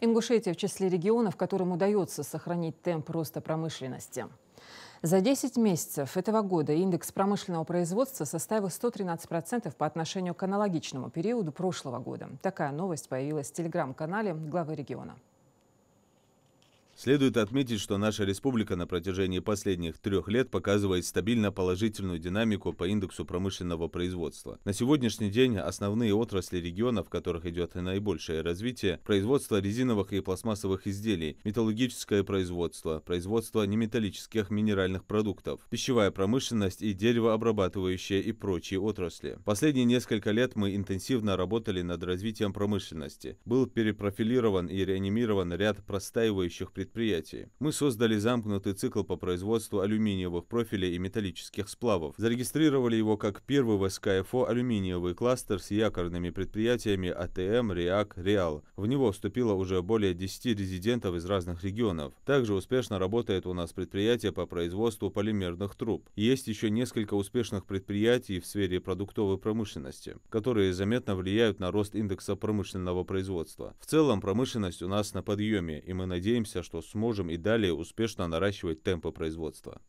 Ингушетия в числе регионов, которым удается сохранить темп роста промышленности. За 10 месяцев этого года индекс промышленного производства составил 113% по отношению к аналогичному периоду прошлого года. Такая новость появилась в телеграм-канале главы региона. Следует отметить, что наша республика на протяжении последних трех лет показывает стабильно положительную динамику по индексу промышленного производства. На сегодняшний день основные отрасли региона, в которых идет наибольшее развитие, производство резиновых и пластмассовых изделий, металлургическое производство, производство неметаллических минеральных продуктов, пищевая промышленность и деревообрабатывающие и прочие отрасли. Последние несколько лет мы интенсивно работали над развитием промышленности. Был перепрофилирован и реанимирован ряд простаивающих предприятий предприятии. Мы создали замкнутый цикл по производству алюминиевых профилей и металлических сплавов. Зарегистрировали его как первый в СКФО алюминиевый кластер с якорными предприятиями АТМ, РИАК, РИАЛ. В него вступило уже более 10 резидентов из разных регионов. Также успешно работает у нас предприятие по производству полимерных труб. Есть еще несколько успешных предприятий в сфере продуктовой промышленности, которые заметно влияют на рост индекса промышленного производства. В целом промышленность у нас на подъеме, и мы надеемся, что что сможем и далее успешно наращивать темпы производства.